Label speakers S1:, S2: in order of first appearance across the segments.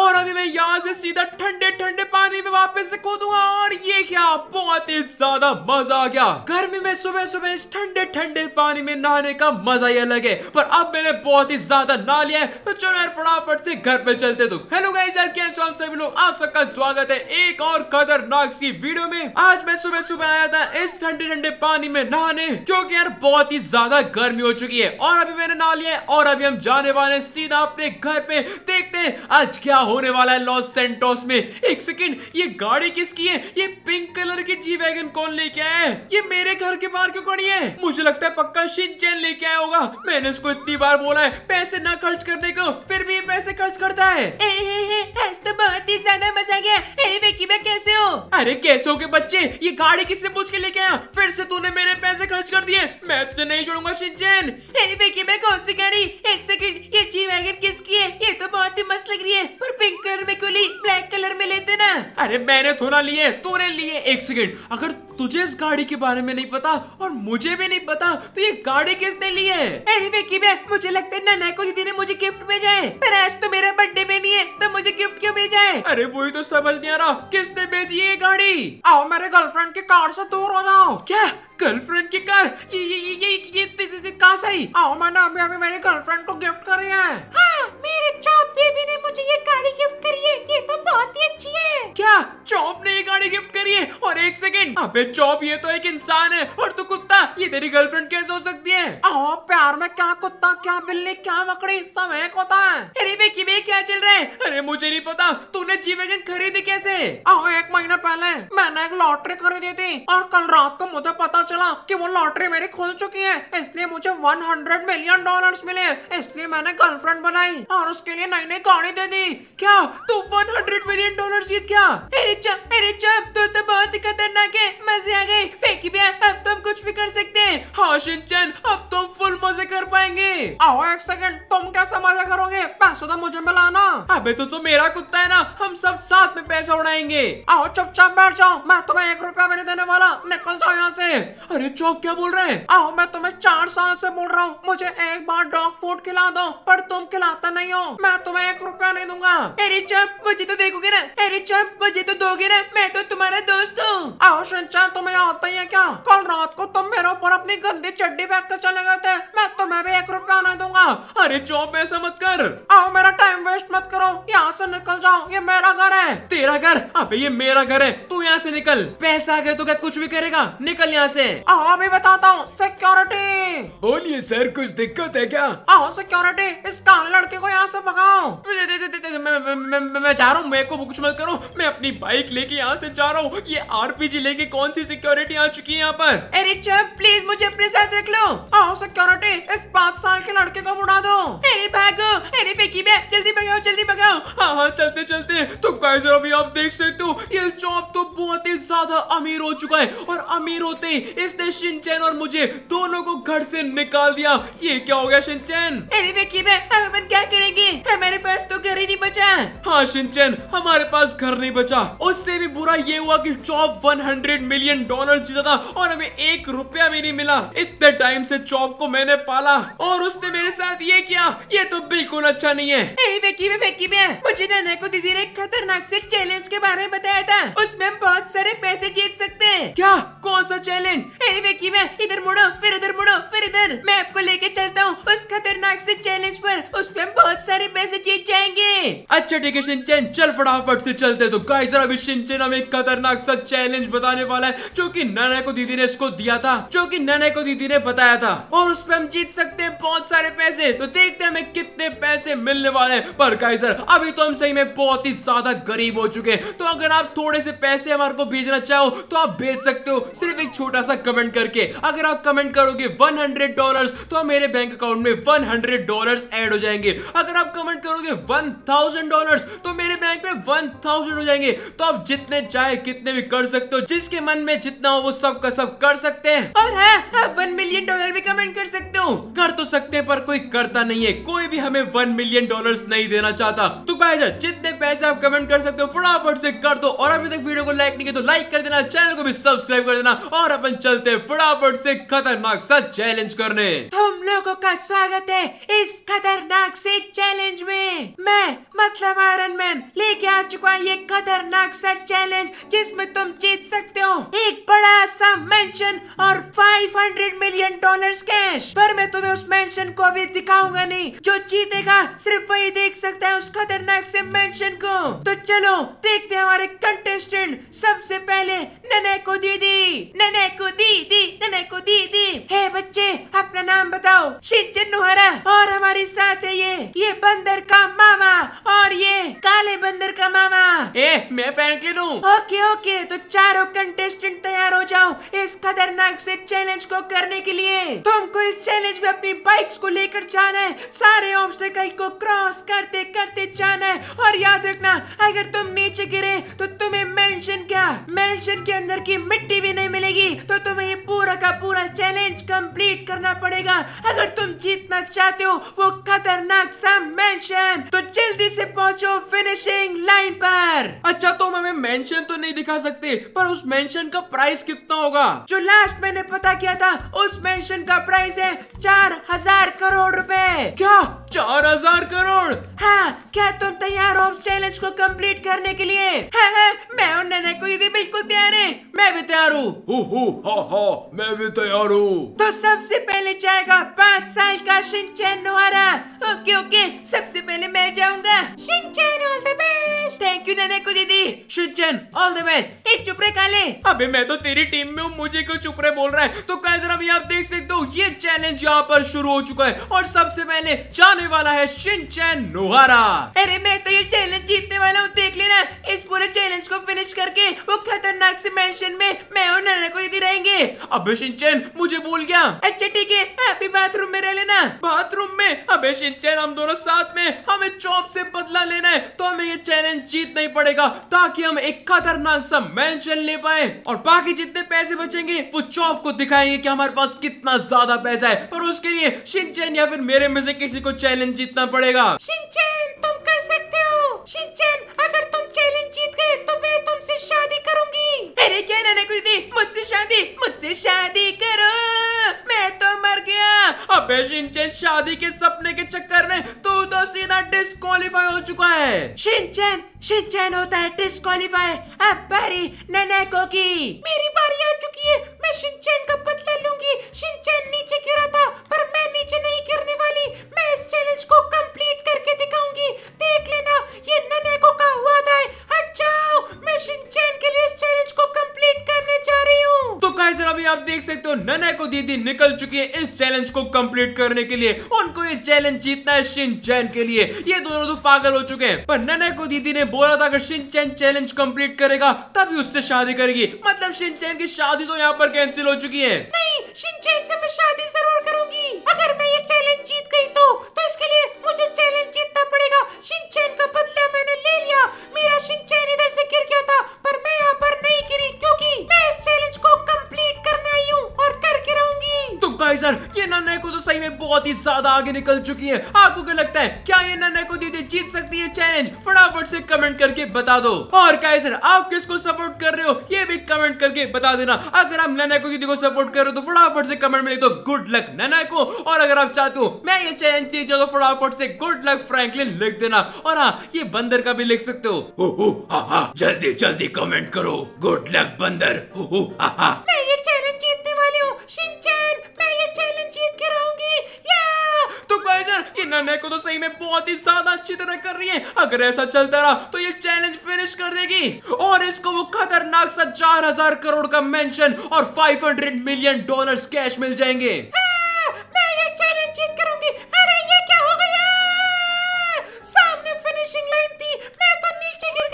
S1: और अभी मैं यहाँ से सीधा ठंडे ठंडे पानी में वापस से कूदूंगा और ये क्या बहुत ही ज्यादा मजा आ गया गर्मी में सुबह सुबह इस ठंडे ठंडे पानी में नहाने का मजा ही अलग है पर अब मैंने बहुत ही ज्यादा नहा लिया है तो चलो यार फटाफट से घर पे चलते तो हेलो गाइस यार कैसे आप सभी लोग आप सबका स्वागत है एक और खतरनाक सी वीडियो में आज मैं सुबह सुबह आया था इस ठंडे ठंडे पानी में नहाने क्योंकि यार बहुत ही ज्यादा गर्मी हो चुकी है और अभी मैंने नहा लिया है और अभी हम जाने वाले सीधा अपने घर पे देखते हैं आज क्या क्या होने वाला है लॉस सेंटोस में एक सेकेंड ये गाड़ी किसकी है ये पिंक कलर की जी वैगन कौन लेके आया है ये मेरे घर के बाहर क्यों खड़ी है मुझे लगता है पक्का शिनचैन लेके आया होगा मैंने इसको इतनी बार बोला है पैसे ना खर्च करने को फिर भी ये पैसे खर्च करता है आज तो बहुत ही ज्यादा मजा गया मैं कैसे हो अरे कैसे हो के बच्चे ये गाड़ी किससे पूछ के लेके आया फिर से तूने मेरे पैसे खर्च कर दिए मैं तुझे नहीं जोड़ूंगा शिनचैन मैं कौन सी गाड़ी एक सेकंड ये जी वैगन किसकी है ये तो बहुत ही मस्त लग रही है पर पिंक कलर में क्यों ली ब्लैक कलर में लेते ना अरे मैंने थोड़ा लिए तूने लिए एक सेकेंड अगर तुझे इस गाड़ी के बारे में नहीं पता और मुझे भी नहीं पता तो ये गाड़ी किसने ली है अरे विकी मैं मुझे लगता है नन्हा को दीदी ने मुझे गिफ्ट भेजा है पर आज तो मेरा बर्थडे में नहीं है तो मुझे गिफ्ट क्यों भेजा है अरे वही तो समझ नहीं आ रहा किसने भेजी है गाड़ी आओ मेरे गर्लफ्रेंड के कार से दूर हो जाओ क्या गर्लफ्रेंड की कार ये ये ये ये, ये, से आई आओ माना अभी अभी मेरे गर्लफ्रेंड को गिफ्ट कर रहे हैं हाँ, मेरे चॉप बेबी ने मुझे ये गाड़ी गिफ्ट करी है ये तो बहुत ही अच्छी है क्या चौप ने ये गाड़ी गिफ्ट करी है और एक सेकेंड अबे चौप ये तो एक इंसान है और तू कुत्ता ये तेरी गर्लफ्रेंड कैसे हो सकती है आओ प्यार में क्या कुत्ता क्या बिल्ली क्या मकड़ी सब एक होता है अरे बे क्या चल रहा है अरे मुझे नहीं पता तूने जी वैगन खरीदी कैसे आओ एक महीना पहले मैंने एक लॉटरी खरीदी थी और कल रात को मुझे पता चला कि वो लॉटरी मेरी खुल चुकी है इसलिए मुझे 100 मिलियन डॉलर्स मिले इसलिए मैंने गर्लफ्रेंड बनाई और उसके लिए नई नई गाड़ी दे दी क्या तू वन हंड्रेड मिलियन डॉलर जीत गया तू तो बहुत ही खतरनाक है मजे आ गए फेंकी भी अब तुम तो कुछ भी कर सकते हैं हाँ अब तुम तो फुल मजे कर पाएंगे आओ एक सेकंड तुम कैसा मजा करोगे पैसा तो मुझे मिलाना अबे तो, तो मेरा कुत्ता है ना हम सब साथ में पैसा उड़ाएंगे आओ चुपचाप बैठ जाओ मैं तुम्हें एक रुपया भी नहीं देने वाला निकल जाओ यहाँ से अरे चौक क्या बोल रहे हैं आओ मैं तुम्हें चार साल से बोल रहा हूँ मुझे एक बार डॉग फूड खिला दो पर तुम खिलाता नहीं हो मैं तुम्हें एक रुपया नहीं दूंगा अरे चप मुझे तो देखोगे ना अरे चप मुझे तो दोगे ना मैं तो तुम्हारे दोस्त हूँ आओ संचार तुम्हें आता ही है क्या कल रात को तुम मेरे ऊपर अपनी गंदी चड्डी फेंक कर चले गए थे मैं तुम्हें भी एक रुपया नहीं दूंगा अरे चौप ऐसा मत कर आओ मेरा टाइम वेस्ट मत करो यहाँ से निकल जाओ ये मेरा घर है तेरा घर अबे ये मेरा घर है तू यहाँ से निकल पैसा आ गए तो क्या कुछ भी करेगा निकल यहाँ से हाँ मैं बताता हूँ सिक्योरिटी
S2: बोलिए सर कुछ दिक्कत है क्या
S1: आओ सिक्योरिटी इस कान लड़के को यहाँ से भगाओ मैं जा रहा हूँ मेरे को कुछ मत करो मैं अपनी बाइक लेके यहाँ से जा रहा हूँ ये जी लेके कौन सी सिक्योरिटी आ चुकी है यहाँ पर अरे चैप प्लीज मुझे अपने साथ रख लो आओ सिक्योरिटी इस पाँच साल के लड़के को उड़ा दो अरे भागो अरे फेकी मैं जल्दी भगाओ जल्दी भगाओ हाँ हाँ चलते चलते तो कैसे अभी आप देख सकते हो ये जॉब तो बहुत ही ज्यादा अमीर हो चुका है और अमीर होते ही इसने शिनचैन और मुझे दोनों को घर से निकाल दिया ये क्या हो गया शिनचैन अरे वकील हमें क्या करेंगे हमें बचा है हाँ शिनचैन हमारे पास घर नहीं बचा उससे भी बुरा ये हुआ कि चौप 100 मिलियन डॉलर जीता था और हमें एक रुपया भी नहीं मिला इतने टाइम से चौप को मैंने पाला और उसने मेरे साथ ये किया ये तो बिल्कुल अच्छा नहीं है ए, फेकी में फेकी में मुझे नैना को दीदी ने खतरनाक ऐसी चैलेंज के बारे में बताया था उसमें बहुत सारे पैसे जीत सकते हैं क्या कौन सा चैलेंज में इधर मुड़ो फिर उधर मुड़ो फिर इधर मैं आपको लेके चलता हूँ उस खतरनाक ऐसी चैलेंज आरोप उसमें बहुत सारे पैसे जीत जाएंगे अच्छा ठीक है शिनचैन चल फटाफट से चलते तो गाइस सर अभी शिनचैन हमें एक खतरनाक सा चैलेंज बताने वाला है जो कि नन को दीदी ने इसको दिया था जो कि नन को दीदी ने बताया था और उस पर हम जीत सकते हैं बहुत सारे पैसे तो देखते हैं हमें कितने पैसे मिलने वाले हैं पर गाइस सर अभी तो हम सही में बहुत ही ज्यादा गरीब हो चुके हैं तो अगर आप थोड़े से पैसे हमारे को भेजना चाहो तो आप भेज सकते हो सिर्फ एक छोटा सा कमेंट करके अगर आप कमेंट करोगे वन हंड्रेड तो मेरे बैंक अकाउंट में वन हंड्रेड डॉलर हो जाएंगे अगर आप कमेंट करोगे वन थाउजेंड डॉलर तो मेरे बैंक में वन थाउजेंड हो जाएंगे तो आप जितने चाहे कितने भी कर सकते हो जिसके मन में जितना हो वो सब का सब कर सकते हैं और है, हाँ, है हाँ, कर तो सकते हैं पर कोई करता नहीं है कोई भी हमें वन मिलियन डॉलर नहीं देना चाहता तो जितने पैसे आप कमेंट कर सकते हो फटाफट से कर दो और अभी तक वीडियो को लाइक नहीं किया तो लाइक कर देना चैनल को भी सब्सक्राइब कर देना और अपन चलते फटाफट से खतरनाक सा चैलेंज करने तुम लोगों का स्वागत है इस खतरनाक से चैलेंज में मैं मतलब आयरन मैन लेके आ चुका ये खतरनाक सा चैलेंज जिसमें तुम जीत सकते हो एक बड़ा सा मेंशन और 500 मिलियन डॉलर्स कैश पर मैं तुम्हें उस मेंशन को अभी दिखाऊंगा नहीं जो जीतेगा सिर्फ वही देख सकता है उस खतरनाक से मेंशन को तो चलो देखते हैं हमारे कंटेस्टेंट सबसे पहले नने को दीदी नने को दीदी नने को दीदी हे बच्चे अपना नाम बताओ शिंचन नुहरा और हमारे साथ है ये ये बंदर का मामा और ये काले बंदर का मामा ए मैं फ्रैंकलिन लू ओके ओके तो चारों कंटेस्टेंट तैयार हो जाओ इस खतरनाक से चैलेंज को करने के लिए तुमको इस चैलेंज में अपनी बाइक्स को लेकर जाना है सारे ऑब्स्टेकल को क्रॉस करते करते जाना है और याद रखना अगर तुम नीचे गिरे तो तुम्हें मेंशन क्या मेंशन के अंदर की मिट्टी भी नहीं मिलेगी तो तुम्हें पूरा का पूरा चैलेंज कंप्लीट करना पड़ेगा अगर तुम जीतना चाहते हो वो खतरनाक मेंशन तो जल्दी से पहुंचो फिनिशिंग लाइन पर अच्छा तुम तो हमें मेंशन तो नहीं दिखा सकते पर उस मेंशन का प्राइस कितना होगा जो लास्ट मैंने पता किया था उस मेंशन का प्राइस है चार हजार करोड़ रूपए क्या चार हजार करोड़ हाँ क्या तुम तैयार हो चैलेंज को कम्प्लीट करने के लिए हाँ, हाँ, मैं और नैना को बिल्कुल तैयार है मैं भी तैयार हूँ
S2: मैं भी तैयार हूँ
S1: तो सबसे पहले जाएगा पाँच साल का शिनचैन नोहारा ओके ओके सबसे पहले मैं जाऊँगा Shinchan all the best thank you नैने को दीदी शिनचैन ऑल द बेस्ट एक चुपरे काले अभी मैं तो तेरी टीम में हूँ मुझे क्यों चुपरे बोल रहा है तो कैसे अभी आप देख सकते हो ये चैलेंज यहाँ पर शुरू हो चुका है और सबसे पहले जाने वाला है शिनचैन नोहारा अरे मैं तो ये चैलेंज जीतने वाला हूँ देख लेना इस पूरे चैलेंज को फिनिश करके वो खतरनाक से मेंशन में मैं और नैना को दीदी रहेंगे अब अबे शिनचैन मुझे भूल गया अच्छा ठीक है हैप्पी बाथरूम में रह लेना बाथरूम में अबे शिनचैन हम दोनों साथ में हमें चौप से बदला लेना है तो हमें ये चैलेंज जीत नहीं पड़ेगा ताकि हम एक खतरनाक सा मेंशन ले पाए और बाकी जितने पैसे बचेंगे वो चौप को दिखाएंगे कि हमारे पास कितना ज्यादा पैसा है पर उसके लिए शिनचैन या फिर मेरे में से किसी को चैलेंज जीतना पड़ेगा शिनचैन तुम कर सकते हो शिनचैन अगर तुम चैलेंज जीत गए तो मैं तुमसे शादी करूंगी अरे क्या नाना कुछ दी मुझसे शादी मुझसे शादी शादी करो मैं तो मर गया अबे शिनचैन शादी के सपने के चक्कर में तू तो सीधा डिस्कालीफाई हो चुका है शिनचैन शिनचैन होता है डिस्कालीफाई अब बारी को की मेरी बारी आ चुकी है मैं शिनचैन का बदला लूंगी शिनचैन नीचे गिरा था पर मैं नीचे नहीं गिरने वाली मैं इस चैलेंज को कंप्लीट करके दिखाऊंगी देख लेना ये को का हुआ था हट जाओ मैं शिनचैन के लिए इस चैलेंज को रही हूँ तो गाइस अभी आप देख सकते हो नना को दीदी निकल चुकी है इस चैलेंज को कंप्लीट करने के लिए उनको ये चैलेंज जीतना है शिन चैन के लिए ये दोनों तो पागल हो चुके हैं पर नना को दीदी ने बोला था अगर शिन चैन चैलेंज कंप्लीट करेगा तभी उससे शादी करेगी मतलब शिन चैन की शादी तो यहाँ पर कैंसिल हो चुकी है नहीं से मैं शादी जरूर करूंगी अगर मैं ये चैलेंज जीत गई तो तो इसके लिए मुझे चैलेंज जीतना पड़ेगा का बदला मैंने ले लिया मेरा इधर से गिर सर ये नन्हे को तो सही में बहुत ही ज्यादा आगे निकल चुकी है आपको क्या लगता है क्या ये नन्हे को दीदी जीत सकती है चैलेंज फटाफट से कमेंट करके बता दो और क्या सर आप किसको सपोर्ट कर रहे हो ये भी कमेंट करके बता देना अगर आप नन्हे को दीदी को सपोर्ट कर रहे हो तो फटाफट से कमेंट में लिख दो गुड लक नन्हे को और अगर आप चाहते हो मैं ये चैलेंज जीत तो फटाफट से गुड लक फ्रैंकलिन लिख देना और हाँ ये बंदर का भी लिख सकते
S2: हो जल्दी जल्दी कमेंट करो गुड लक बंदर ओ, ओ, हा, हा।
S1: मैं ये चैलेंज जीत शिनचैन मैं ये चैलेंज जीत के रहूंगी या तो गाइजर ये नन्हे को तो सही में बहुत ही ज्यादा अच्छी तरह कर रही है अगर ऐसा चलता रहा तो ये चैलेंज फिनिश कर देगी और इसको वो खतरनाक सा चार हजार करोड़ का मेंशन और 500 मिलियन डॉलर्स कैश मिल जाएंगे ah! अरे ये क्या हो गया सामने फिनिशिंग लाइन थी मैं तो नीचे गिर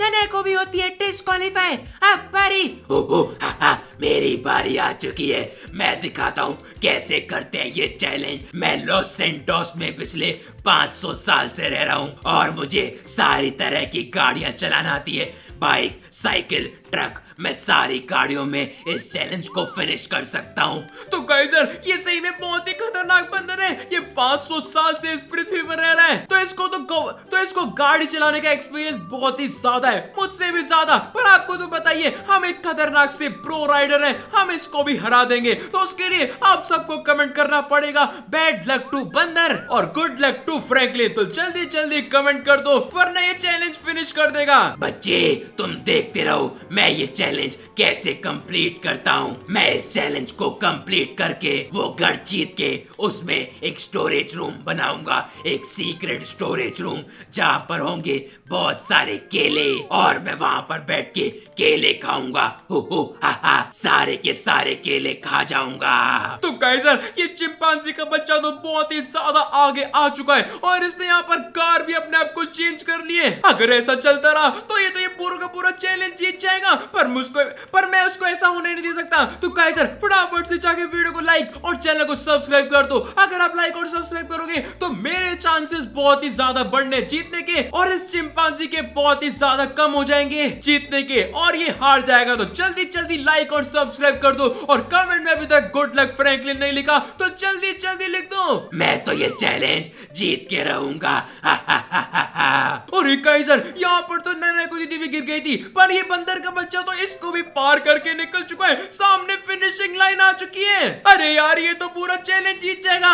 S1: नने को भी होती है डिस्कालीफाई अब बारी
S2: ओ, हा, हा, मेरी बारी आ चुकी है मैं दिखाता हूँ कैसे करते हैं ये चैलेंज मैं लॉस सेंटोस में पिछले 500 साल से रह रहा हूँ और मुझे सारी तरह की गाड़ियाँ चलाना आती है बाइक साइकिल ट्रक मैं सारी गाड़ियों में इस चैलेंज को फिनिश कर सकता हूँ तो गाइजर
S1: ये सही में बहुत ही खतरनाक बंदर है ये 500 साल से इस पृथ्वी पर रह रहा है तो इसको तो तो इसको गाड़ी चलाने का एक्सपीरियंस बहुत ही ज्यादा है मुझसे भी ज्यादा पर आपको तो बताइए हम एक खतरनाक से प्रो राइडर है हम इसको भी हरा देंगे तो उसके लिए आप सबको कमेंट करना पड़ेगा बैड लक टू बंदर और गुड लक टू फ्रेंकली तो जल्दी जल्दी कमेंट कर दो वरना ये
S2: चैलेंज फिनिश कर देगा बच्चे तुम देखते रहो मैं ये चैलेंज कैसे कंप्लीट करता हूँ मैं इस चैलेंज को कंप्लीट करके वो घर जीत के उसमें एक स्टोरेज रूम बनाऊंगा एक सीक्रेट स्टोरेज रूम जहाँ पर होंगे बहुत सारे केले और मैं वहाँ पर बैठ के केले खाऊंगा हो हो हा हा सारे के सारे केले खा जाऊंगा तो कैसर ये चिंपांजी का बच्चा तो
S1: बहुत ही ज्यादा आगे आ चुका है और इसने यहाँ पर कार भी अपने आप को चेंज कर लिए अगर ऐसा चलता रहा तो ये तो ये पूरा का पूरा चैलेंज जीत जाएगा जाएगा पर मुझको पर मैं उसको ऐसा होने नहीं दे सकता तो गाइस फटाफट से जाके वीडियो को लाइक और चैनल को सब्सक्राइब कर दो अगर आप लाइक और सब्सक्राइब करोगे तो मेरे चांसेस बहुत ही ज्यादा बढ़ने जीतने के और इस चिंपांजी के बहुत ही ज्यादा कम हो जाएंगे जीतने के और ये हार जाएगा तो जल्दी जल्दी लाइक और सब्सक्राइब कर दो और कमेंट में अभी तक गुड लक फ्रैंकलिन नहीं लिखा तो जल्दी जल्दी लिख दो मैं तो ये चैलेंज जीत के रहूंगा और सर यहाँ पर तो नैना को दीदी भी गिर गई थी पर ये बंदर का बच्चा तो इसको भी पार करके निकल चुका है सामने फिनिशिंग लाइन आ चुकी है अरे यार ये तो पूरा चैलेंज जीत जाएगा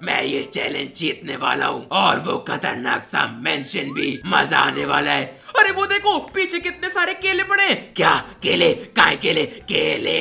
S2: मैं ये चैलेंज जीतने वाला हूँ और वो खतरनाक सा मेंशन भी मजा आने वाला है
S1: अरे वो देखो पीछे कितने सारे केले पड़े क्या
S2: केले काय केले केले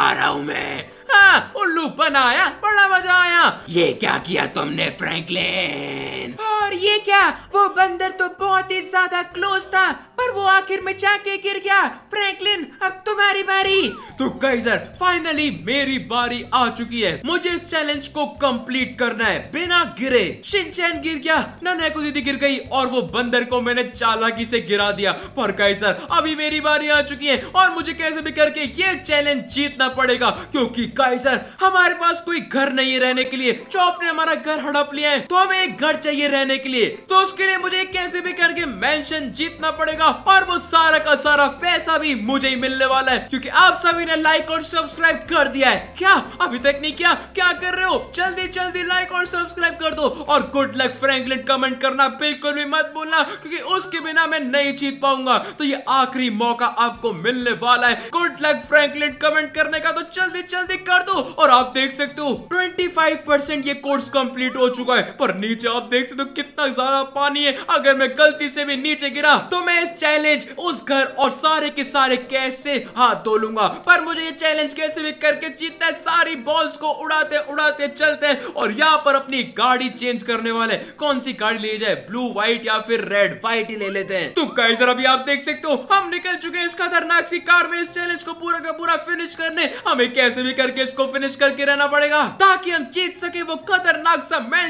S2: आ रहा हूँ मैं
S1: हाँ, उल्लू बनाया बड़ा मजा आया
S2: ये क्या किया तुमने फ्रैंकलिन
S1: और ये क्या वो बंदर तो बहुत ही ज्यादा क्लोज था पर वो आखिर में जाके गिर गया फ्रैंकलिन अब तुम्हारी बारी तो कई सर फाइनली मेरी बारी आ चुकी है मुझे इस चैलेंज को कंप्लीट करना है बिना गिरे शिनचैन गिर गया ननेको दीदी गिर गई और वो बंदर को मैंने चालाकी से गिरा दिया पर कई सर अभी मेरी बारी आ चुकी है और मुझे कैसे भी करके ये चैलेंज जीतना पड़ेगा क्योंकि कई सर हमारे पास कोई घर नहीं है रहने के लिए चौप ने हमारा घर हड़प लिया है तो हमें एक घर चाहिए रहने के लिए तो उसके लिए मुझे कैसे भी करके मैं जीतना पड़ेगा और वो सारा का सारा पैसा भी मुझे ही मिलने वाला है क्योंकि आप सभी ने लाइक और सब्सक्राइब कर दिया है क्या अभी तक नहीं किया क्या कर रहे हो जल्दी जल्दी लाइक और सब्सक्राइब कर दो और गुड लक फ्रैंकलिन कमेंट करना बिल्कुल भी मत बोलना क्योंकि उसके बिना मैं नहीं जीत पाऊंगा तो ये आखिरी मौका आपको मिलने वाला है गुड लक फ्रैंकलिन कमेंट करने का तो जल्दी जल्दी कर दो और आप देख सकते हो ट्वेंटी ये कोर्स कंप्लीट हो चुका है पर नीचे आप देख सकते हो कितना ज्यादा पानी है अगर मैं गलती से भी नीचे गिरा तो मैं इस चैलेंज उस घर और सारे के सारे कैश से हाथ धो लूंगा पर यार मुझे ये चैलेंज कैसे भी करके जीतना है सारी बॉल्स को उड़ाते उड़ाते चलते हैं और यहाँ पर अपनी गाड़ी चेंज करने वाले कौन सी गाड़ी ले जाए ब्लू व्हाइट या फिर रेड व्हाइट ही ले लेते हैं तो गाइजर अभी आप देख सकते हो हम निकल चुके हैं इस खतरनाक सी कार में इस चैलेंज को पूरा का पूरा फिनिश करने हमें कैसे भी करके इसको फिनिश करके रहना पड़ेगा ताकि हम जीत सके वो खतरनाक सा मैं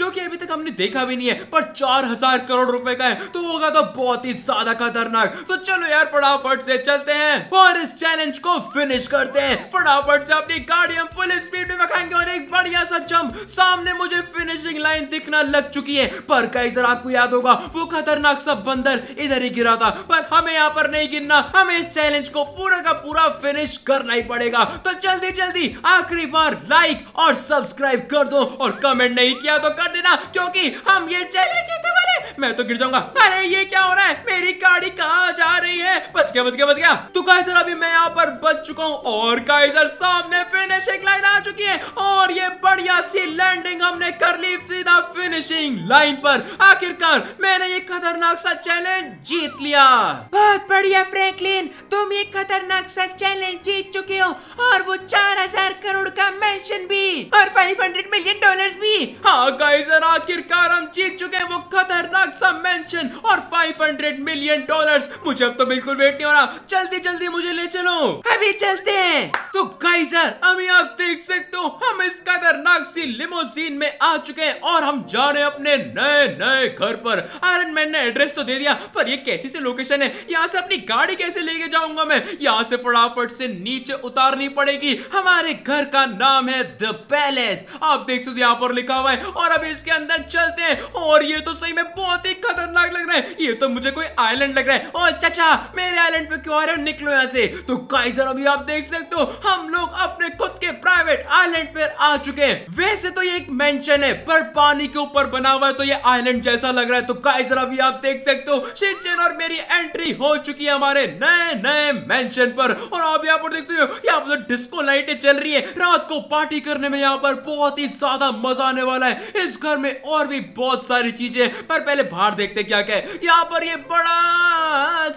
S1: जो की अभी तक हमने देखा भी नहीं है पर चार हजार करोड़ रूपए का है तो होगा तो बहुत ही ज्यादा खतरनाक तो चलो यार फटाफट से चलते हैं और इस चैलेंज को फिनिश करते हैं फटाफट से अपनी गाड़ी हम फुल स्पीड में दिखाएंगे और एक बढ़िया सा जंप सामने मुझे फिनिशिंग लाइन दिखना लग चुकी है पर कई सर आपको याद होगा वो खतरनाक सब बंदर इधर ही गिरा था पर हमें यहाँ पर नहीं गिरना हमें इस चैलेंज को पूरा का पूरा फिनिश करना ही पड़ेगा तो जल्दी जल्दी आखिरी बार लाइक और सब्सक्राइब कर दो और कमेंट नहीं किया तो कर देना क्योंकि हम ये चैलेंज जीतने वाले मैं तो गिर जाऊंगा अरे ये क्या हो रहा है मेरी गाड़ी कहाँ जा रही है बच गया बच गया बच गया तो कहीं सर अभी मैं यहाँ पर बच चुका हूं और काइजर सामने फिनिशिंग लाइन आ चुकी है और ये बढ़िया सी लैंडिंग हमने कर ली सीधा फिनिशिंग लाइन पर आखिरकार मैंने ये खतरनाक सा चैलेंज जीत लिया बहुत बढ़िया फ्रैंकलिन तुम ये खतरनाक सा चैलेंज जीत चुके हो और वो चार हजार करोड़ का मेंशन भी और फाइव हंड्रेड मिलियन डॉलर भी हाँ गाइजर आखिरकार हम जीत चुके हैं वो खतरनाक सा मेंशन और फाइव हंड्रेड मिलियन डॉलर मुझे अब तो बिल्कुल वेट नहीं हो रहा जल्दी जल्दी मुझे ले चलो अभी आगे चलते हैं तो गाइस सर अभी आप देख सकते हो हम इस खतरनाक सी लिमोसिन में आ चुके हैं और हम जा रहे हैं अपने नए नए घर पर आयरन मैन ने एड्रेस तो दे दिया पर ये कैसी से लोकेशन है यहाँ से अपनी गाड़ी कैसे लेके जाऊंगा मैं यहाँ से फटाफट से नीचे उतारनी पड़ेगी हमारे घर का नाम है द पैलेस आप देख सकते यहाँ पर लिखा हुआ है और अभी इसके अंदर चलते हैं और ये तो सही में बहुत ही खतरनाक लग रहा है ये तो मुझे कोई आईलैंड लग रहा है और चाचा मेरे आईलैंड पे क्यों आ रहे हो निकलो यहाँ से तो काइजर अभी आप देख सकते हो हम लोग अपने खुद के प्राइवेट आइलैंड पर आ चुके हैं वैसे तो ये एक मेंशन है पर पानी के ऊपर बना हुआ है तो ये आइलैंड जैसा लग रहा है तो गाइस अभी आप देख सकते हो शिनचैन और मेरी एंट्री हो चुकी है हमारे नए नए मेंशन पर और यहाँ पर देखते हो यहाँ पर डिस्को तो लाइटें चल रही है रात को पार्टी करने में यहाँ पर बहुत ही ज्यादा मजा आने वाला है इस घर में और भी बहुत सारी चीजें पर पहले बाहर देखते क्या क्या है यहाँ पर ये बड़ा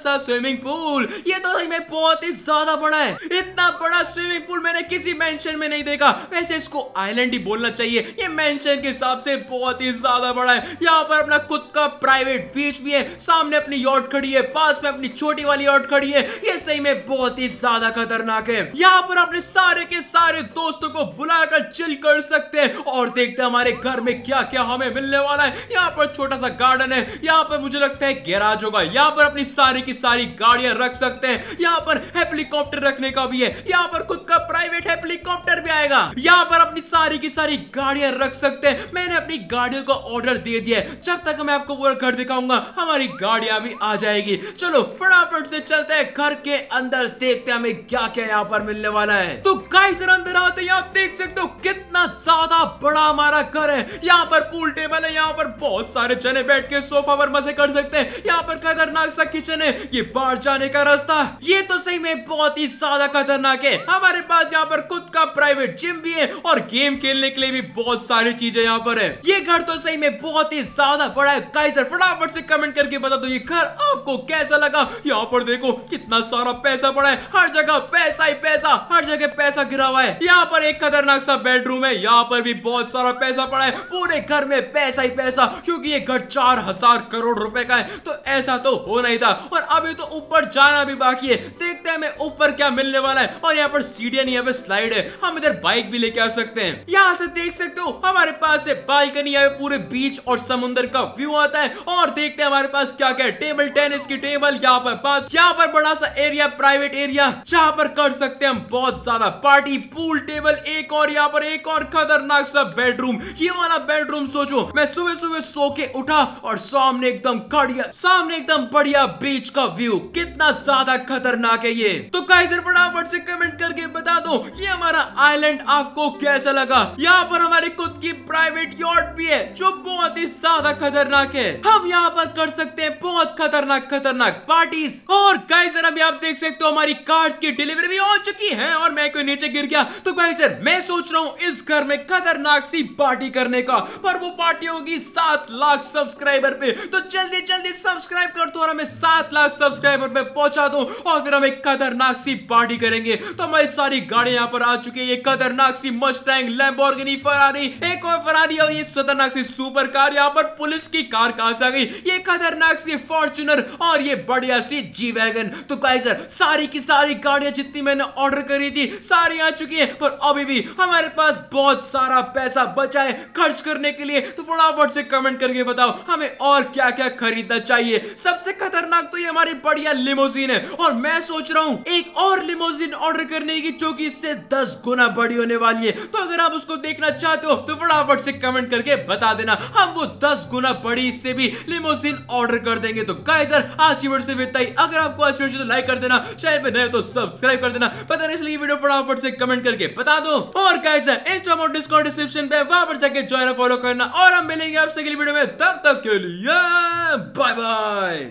S1: सा स्विमिंग पूल ये तो बहुत ही ज्यादा बड़ा है है इतना बड़ा स्विमिंग पूल मैंने किसी मेंशन में नहीं देखा वैसे इसको आइलैंड ही बोलना चाहिए ये मेंशन के हिसाब से बहुत ही ज्यादा बड़ा है यहाँ पर अपना खुद का प्राइवेट बीच भी है सामने अपनी यॉट खड़ी है पास में अपनी छोटी वाली यॉट खड़ी है ये सही में बहुत ही ज्यादा खतरनाक है यहाँ पर अपने सारे के सारे दोस्तों को बुलाकर चिल कर सकते हैं और देखते हैं हमारे घर में क्या क्या हमें मिलने वाला है यहाँ पर छोटा सा गार्डन है यहाँ पर मुझे लगता है गैराज होगा यहाँ पर अपनी सारी की सारी गाड़ियां रख सकते हैं यहाँ पर हेलीकॉप्टर रख रखने का भी है यहाँ पर खुद का प्राइवेट हेलीकॉप्टर भी आएगा यहाँ पर अपनी सारी की सारी गाड़िया रख सकते हैं मैंने अपनी गाड़ियों का ऑर्डर दे दिया है जब तक मैं आपको पूरा घर दिखाऊंगा हमारी गाड़िया भी आ जाएगी चलो फटाफट से चलते हैं घर के अंदर देखते हैं हमें क्या क्या यहाँ पर मिलने वाला है तो गाइस अंदर आते तो हैं आप देख सकते हो कितना ज्यादा बड़ा हमारा घर है यहाँ पर पूल टेबल है यहाँ पर बहुत सारे जने बैठ के सोफा पर मजे कर सकते हैं यहाँ पर खतरनाक सा किचन है ये बाहर जाने का रास्ता ये तो सही में बहुत ही ज्यादा खतरनाक है हमारे पास यहाँ पर खुद का प्राइवेट जिम भी है और गेम खेलने के लिए भी बहुत सारी चीजें यहाँ पर है ये घर तो सही में बहुत ही ज्यादा बड़ा है फटाफट से कमेंट करके बता दो ये घर आपको कैसा लगा यहाँ पर देखो कितना सारा पैसा पड़ा है हर जगह पैसा ही पैसा हर जगह पैसा गिरा हुआ है यहाँ पर एक खतरनाक सा बेडरूम है यहाँ पर भी बहुत सारा पैसा पड़ा है पूरे घर में पैसा ही पैसा क्योंकि ये घर चार हजार करोड़ रुपए का है तो ऐसा तो हो नहीं था और अभी तो ऊपर जाना भी बाकी है देखते हैं मैं ऊपर क्या मिलने वाला है और यहाँ पर सीढ़िया नहीं यहाँ पे स्लाइड है हम इधर बाइक भी लेके आ सकते हैं यहाँ से देख सकते हो हमारे पास से बालकनी यहाँ पूरे बीच और समुन्द्र का व्यू आता है और देखते हैं हमारे पास क्या क्या टेबल टेनिस की टेबल यहाँ पर बात यहाँ पर बड़ा सा एरिया प्राइवेट एरिया जहाँ पर कर सकते हैं हम बहुत ज्यादा पार्टी पूल टेबल एक और यहाँ पर एक और खतरनाक सा बेडरूम ये वाला बेडरूम सोचो मैं सुबह सुबह सो के उठा और सामने एकदम सामने एकदम बढ़िया बीच का व्यू कितना ज्यादा खतरनाक है ये तो गाइस फटाफट से कमेंट करके बता दो ये हमारा आइलैंड आपको कैसा लगा यहाँ पर हमारी खुद की प्राइवेट यॉट भी है जो बहुत ही ज्यादा खतरनाक है हम यहाँ पर कर सकते हैं बहुत खतरनाक खतरनाक पार्टीज और कई सर अभी आप देख सकते हो हमारी कार्ड्स की डिलीवरी भी हो चुकी है और मैं कोई नीचे गिर गया तो कई सर मैं सोच रहा हूँ इस घर में खतरनाक सी पार्टी करने का पर वो पार्टी होगी सात लाख सब्सक्राइबर पे तो जल्दी जल्दी सब्सक्राइब कर दो और हमें सात लाख सब्सक्राइबर पे पहुंचा दो और फिर हमें खतरनाक सी पार्टी करेंगे तो हमारी सारी गाड़ियां यहाँ पर आ चुकी है ये खतरनाक सी मस्टैंग लैम्बोर्गिनी फरारी एक और फरारी और ये खतरनाक सी सुपर कार यहाँ पर पुलिस की कार कहा से आ गई ये खतरनाक सी फॉर्चुनर और ये बढ़िया सी जी वैगन तो कहे सर सारी की सारी गाड़ियां जितनी मैंने ऑर्डर करी थी सारी आ चुकी है पर अभी भी हमारे पास बहुत सारा पैसा बचा है खर्च करने के लिए तो फटाफट से कमेंट करके बताओ हमें और क्या क्या खरीदना चाहिए सबसे खतरनाक तो ये हमारी बढ़िया लिमोजीन है और मैं सोच रहा हूँ एक और और लिमोजिन ऑर्डर करने की जो कि इससे दस गुना बड़ी होने वाली है तो अगर आप उसको देखना चाहते हो तो फटाफट से कमेंट करके बता देना हम वो दस गुना बड़ी इससे भी लिमोजिन ऑर्डर कर देंगे तो गाइजर आज की वीडियो से ही अगर आपको आज वीडियो तो लाइक कर देना चैनल पे नए तो सब्सक्राइब कर देना पता नहीं इसलिए वीडियो फटाफट से कमेंट करके बता दो और गाइजर इंस्टाग्राम और डिस्कॉर्ड डिस्क्रिप्शन पे वहां पर जाके ज्वाइन फॉलो करना और हम मिलेंगे आपसे अगली वीडियो में तब तक के लिए बाय बाय